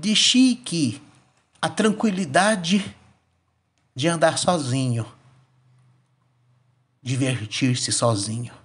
Deixe a tranquilidade de andar sozinho, divertir-se sozinho.